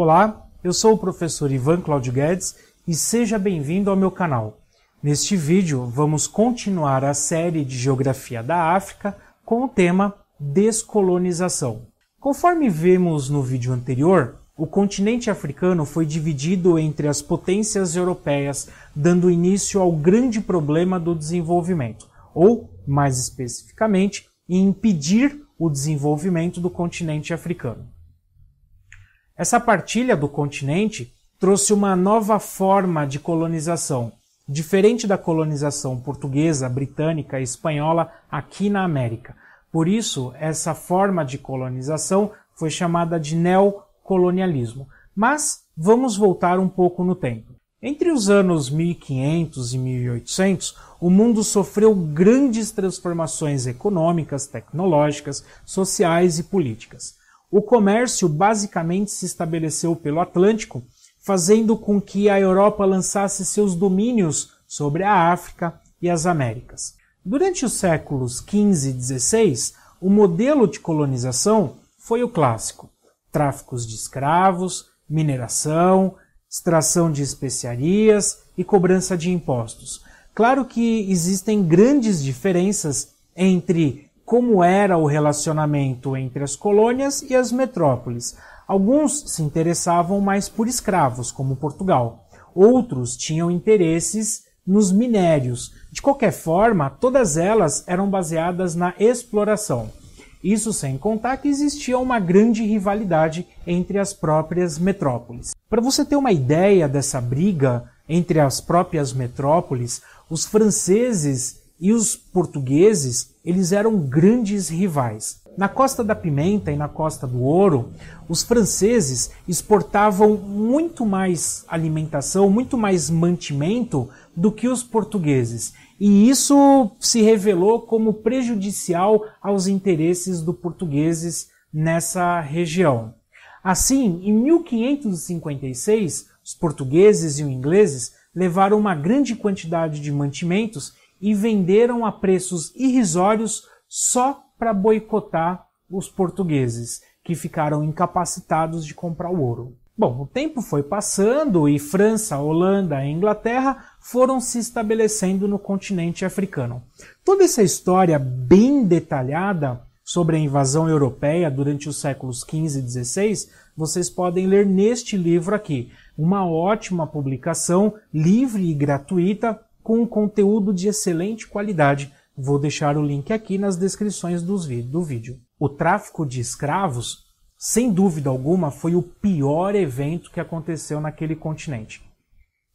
Olá, eu sou o professor Ivan Claudio Guedes e seja bem-vindo ao meu canal. Neste vídeo, vamos continuar a série de Geografia da África com o tema Descolonização. Conforme vimos no vídeo anterior, o continente africano foi dividido entre as potências europeias, dando início ao grande problema do desenvolvimento, ou, mais especificamente, impedir o desenvolvimento do continente africano. Essa partilha do continente trouxe uma nova forma de colonização, diferente da colonização portuguesa, britânica e espanhola aqui na América. Por isso, essa forma de colonização foi chamada de neocolonialismo. Mas vamos voltar um pouco no tempo. Entre os anos 1500 e 1800, o mundo sofreu grandes transformações econômicas, tecnológicas, sociais e políticas. O comércio basicamente se estabeleceu pelo Atlântico, fazendo com que a Europa lançasse seus domínios sobre a África e as Américas. Durante os séculos XV e XVI, o modelo de colonização foi o clássico: tráficos de escravos, mineração, extração de especiarias e cobrança de impostos. Claro que existem grandes diferenças entre como era o relacionamento entre as colônias e as metrópoles. Alguns se interessavam mais por escravos, como Portugal. Outros tinham interesses nos minérios. De qualquer forma, todas elas eram baseadas na exploração. Isso sem contar que existia uma grande rivalidade entre as próprias metrópoles. Para você ter uma ideia dessa briga entre as próprias metrópoles, os franceses e os portugueses, eles eram grandes rivais. Na costa da Pimenta e na costa do Ouro, os franceses exportavam muito mais alimentação, muito mais mantimento do que os portugueses. E isso se revelou como prejudicial aos interesses dos portugueses nessa região. Assim, em 1556, os portugueses e os ingleses levaram uma grande quantidade de mantimentos e venderam a preços irrisórios só para boicotar os portugueses, que ficaram incapacitados de comprar o ouro. Bom, o tempo foi passando e França, Holanda e Inglaterra foram se estabelecendo no continente africano. Toda essa história bem detalhada sobre a invasão europeia durante os séculos XV e XVI, vocês podem ler neste livro aqui, uma ótima publicação livre e gratuita com um conteúdo de excelente qualidade. Vou deixar o link aqui nas descrições do vídeo. O tráfico de escravos, sem dúvida alguma, foi o pior evento que aconteceu naquele continente.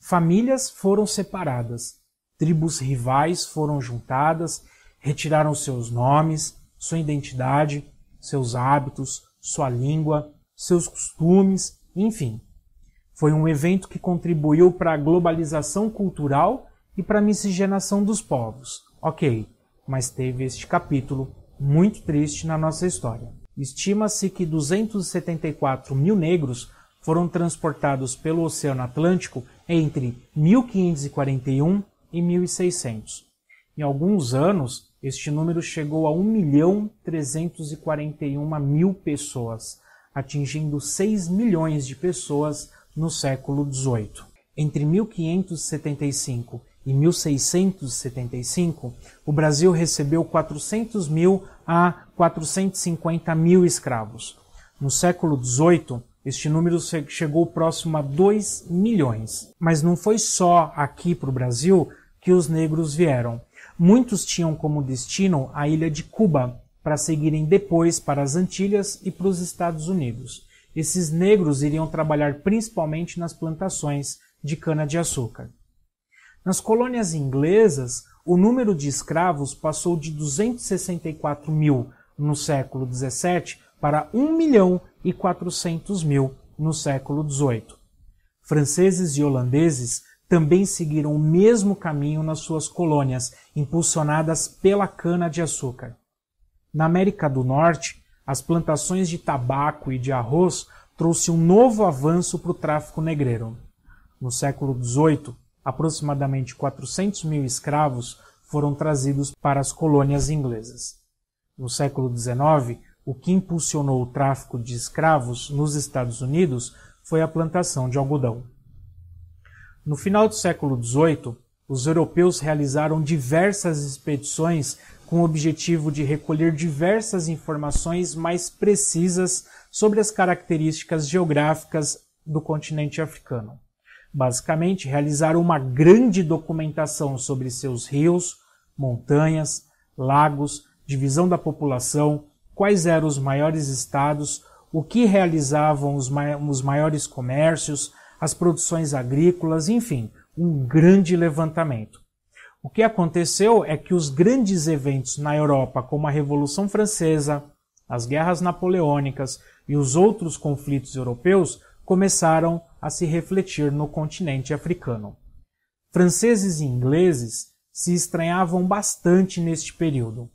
Famílias foram separadas, tribos rivais foram juntadas, retiraram seus nomes, sua identidade, seus hábitos, sua língua, seus costumes, enfim. Foi um evento que contribuiu para a globalização cultural e para a miscigenação dos povos. Ok, mas teve este capítulo muito triste na nossa história. Estima-se que 274 mil negros foram transportados pelo Oceano Atlântico entre 1541 e 1600. Em alguns anos, este número chegou a 1 milhão 341 mil pessoas, atingindo 6 milhões de pessoas no século XVIII. Entre 1575 em 1675, o Brasil recebeu 400 mil a 450 mil escravos. No século XVIII, este número chegou próximo a 2 milhões. Mas não foi só aqui para o Brasil que os negros vieram. Muitos tinham como destino a ilha de Cuba, para seguirem depois para as Antilhas e para os Estados Unidos. Esses negros iriam trabalhar principalmente nas plantações de cana-de-açúcar. Nas colônias inglesas, o número de escravos passou de 264 mil no século XVII para 1 milhão e 400 mil no século XVIII. Franceses e holandeses também seguiram o mesmo caminho nas suas colônias, impulsionadas pela cana-de-açúcar. Na América do Norte, as plantações de tabaco e de arroz trouxe um novo avanço para o tráfico negreiro. No século XVIII, aproximadamente 400 mil escravos foram trazidos para as colônias inglesas. No século XIX, o que impulsionou o tráfico de escravos nos Estados Unidos foi a plantação de algodão. No final do século XVIII, os europeus realizaram diversas expedições com o objetivo de recolher diversas informações mais precisas sobre as características geográficas do continente africano basicamente, realizaram uma grande documentação sobre seus rios, montanhas, lagos, divisão da população, quais eram os maiores estados, o que realizavam os, mai os maiores comércios, as produções agrícolas, enfim, um grande levantamento. O que aconteceu é que os grandes eventos na Europa, como a Revolução Francesa, as guerras napoleônicas e os outros conflitos europeus, começaram a se refletir no continente africano. Franceses e ingleses se estranhavam bastante neste período.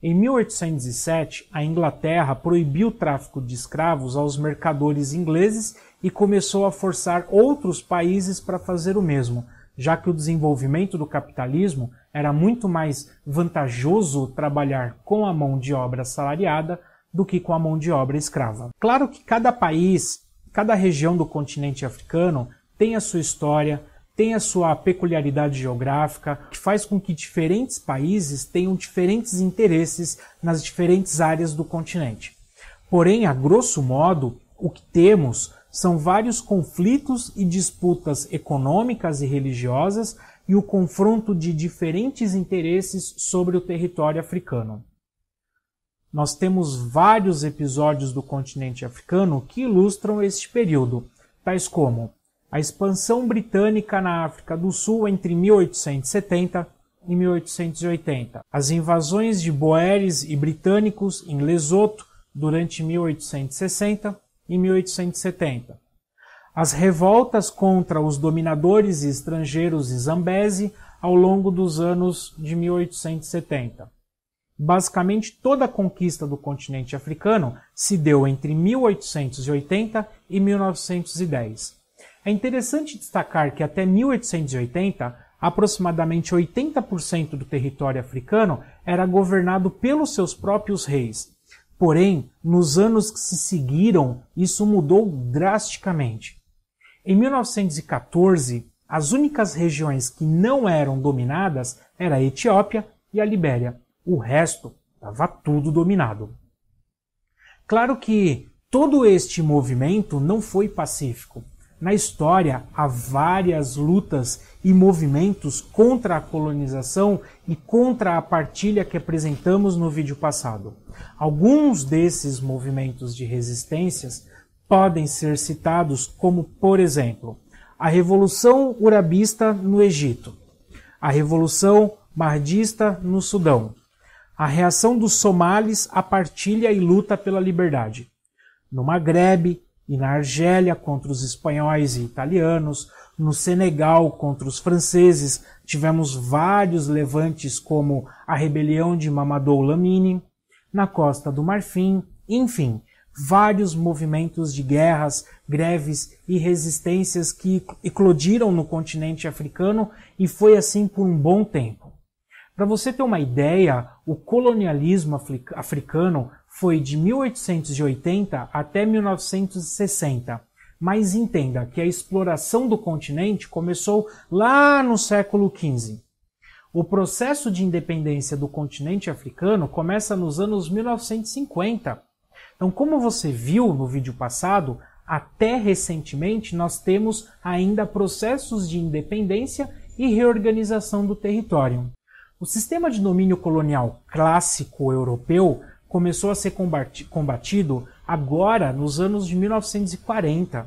Em 1807, a Inglaterra proibiu o tráfico de escravos aos mercadores ingleses e começou a forçar outros países para fazer o mesmo, já que o desenvolvimento do capitalismo era muito mais vantajoso trabalhar com a mão de obra assalariada do que com a mão de obra escrava. Claro que cada país Cada região do continente africano tem a sua história, tem a sua peculiaridade geográfica, que faz com que diferentes países tenham diferentes interesses nas diferentes áreas do continente. Porém, a grosso modo, o que temos são vários conflitos e disputas econômicas e religiosas e o confronto de diferentes interesses sobre o território africano. Nós temos vários episódios do continente africano que ilustram este período, tais como a expansão britânica na África do Sul entre 1870 e 1880, as invasões de boeres e britânicos em Lesoto durante 1860 e 1870, as revoltas contra os dominadores estrangeiros em Zambese ao longo dos anos de 1870 Basicamente, toda a conquista do continente africano se deu entre 1880 e 1910. É interessante destacar que até 1880, aproximadamente 80% do território africano era governado pelos seus próprios reis. Porém, nos anos que se seguiram, isso mudou drasticamente. Em 1914, as únicas regiões que não eram dominadas eram a Etiópia e a Libéria. O resto estava tudo dominado. Claro que todo este movimento não foi pacífico. Na história há várias lutas e movimentos contra a colonização e contra a partilha que apresentamos no vídeo passado. Alguns desses movimentos de resistências podem ser citados como, por exemplo, a Revolução Urabista no Egito, a Revolução mardista no Sudão, a reação dos somalis à partilha e luta pela liberdade. No Maghreb e na Argélia contra os espanhóis e italianos, no Senegal contra os franceses, tivemos vários levantes como a rebelião de Mamadou Lamine, na Costa do Marfim, enfim, vários movimentos de guerras, greves e resistências que eclodiram no continente africano e foi assim por um bom tempo. Para você ter uma ideia, o colonialismo africano foi de 1880 até 1960. Mas entenda que a exploração do continente começou lá no século XV. O processo de independência do continente africano começa nos anos 1950. Então, como você viu no vídeo passado, até recentemente nós temos ainda processos de independência e reorganização do território. O sistema de domínio colonial clássico europeu começou a ser combatido agora nos anos de 1940.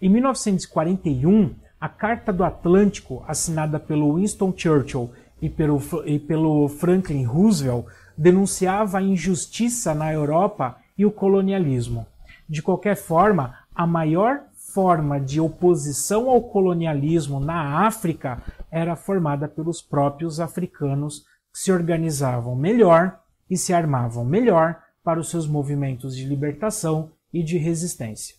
Em 1941, a Carta do Atlântico, assinada pelo Winston Churchill e pelo, e pelo Franklin Roosevelt, denunciava a injustiça na Europa e o colonialismo. De qualquer forma, a maior forma de oposição ao colonialismo na África era formada pelos próprios africanos que se organizavam melhor e se armavam melhor para os seus movimentos de libertação e de resistência.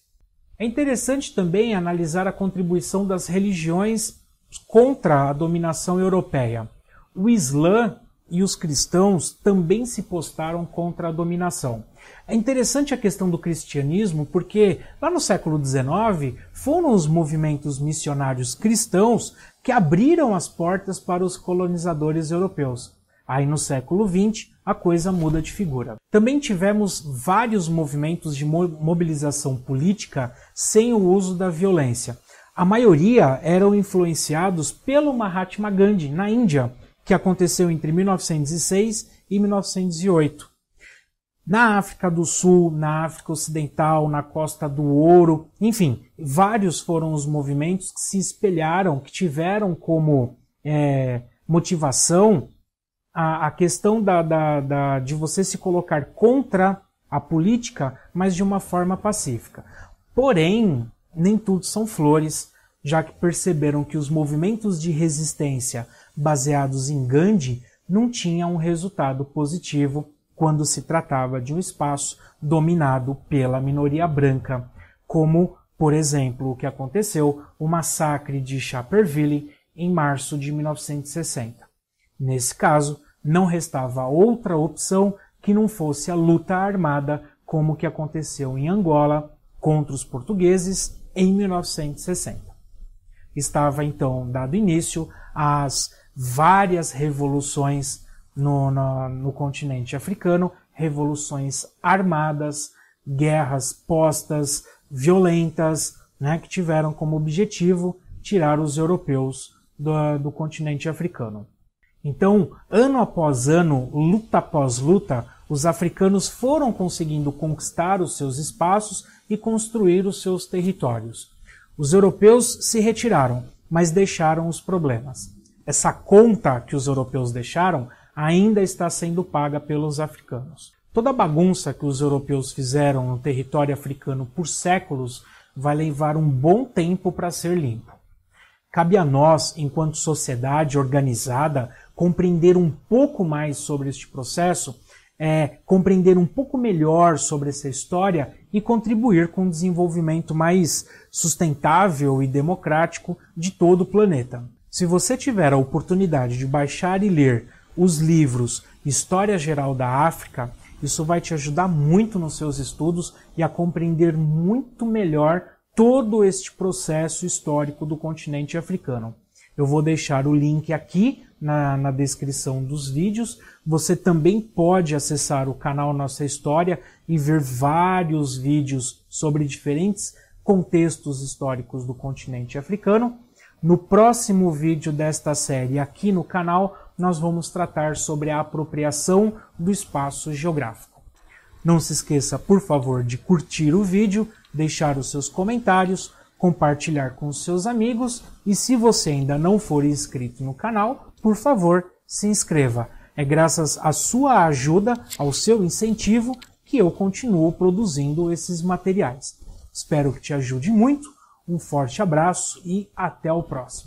É interessante também analisar a contribuição das religiões contra a dominação europeia. O Islã e os cristãos também se postaram contra a dominação. É interessante a questão do cristianismo porque, lá no século XIX, foram os movimentos missionários cristãos que abriram as portas para os colonizadores europeus. Aí no século XX, a coisa muda de figura. Também tivemos vários movimentos de mobilização política sem o uso da violência. A maioria eram influenciados pelo Mahatma Gandhi na Índia, que aconteceu entre 1906 e 1908. Na África do Sul, na África Ocidental, na Costa do Ouro, enfim, vários foram os movimentos que se espelharam, que tiveram como é, motivação a, a questão da, da, da, de você se colocar contra a política, mas de uma forma pacífica. Porém, nem tudo são flores, já que perceberam que os movimentos de resistência baseados em Gandhi não tinham um resultado positivo quando se tratava de um espaço dominado pela minoria branca, como, por exemplo, o que aconteceu o massacre de Chaperville em março de 1960. Nesse caso, não restava outra opção que não fosse a luta armada, como o que aconteceu em Angola contra os portugueses em 1960 estava então dado início às várias revoluções no, no, no continente africano, revoluções armadas, guerras postas, violentas, né, que tiveram como objetivo tirar os europeus do, do continente africano. Então, ano após ano, luta após luta, os africanos foram conseguindo conquistar os seus espaços e construir os seus territórios. Os europeus se retiraram, mas deixaram os problemas. Essa conta que os europeus deixaram ainda está sendo paga pelos africanos. Toda a bagunça que os europeus fizeram no território africano por séculos vai levar um bom tempo para ser limpo. Cabe a nós, enquanto sociedade organizada, compreender um pouco mais sobre este processo, é, compreender um pouco melhor sobre essa história e contribuir com o um desenvolvimento mais sustentável e democrático de todo o planeta. Se você tiver a oportunidade de baixar e ler os livros História Geral da África, isso vai te ajudar muito nos seus estudos e a compreender muito melhor todo este processo histórico do continente africano. Eu vou deixar o link aqui na, na, descrição dos vídeos. Você também pode acessar o canal Nossa História e ver vários vídeos sobre diferentes contextos históricos do continente africano. No próximo vídeo desta série aqui no canal, nós vamos tratar sobre a apropriação do espaço geográfico. Não se esqueça, por favor, de curtir o vídeo, deixar os seus comentários, compartilhar com seus amigos e se você ainda não for inscrito no canal, por favor, se inscreva. É graças à sua ajuda, ao seu incentivo, que eu continuo produzindo esses materiais. Espero que te ajude muito. Um forte abraço e até o próximo.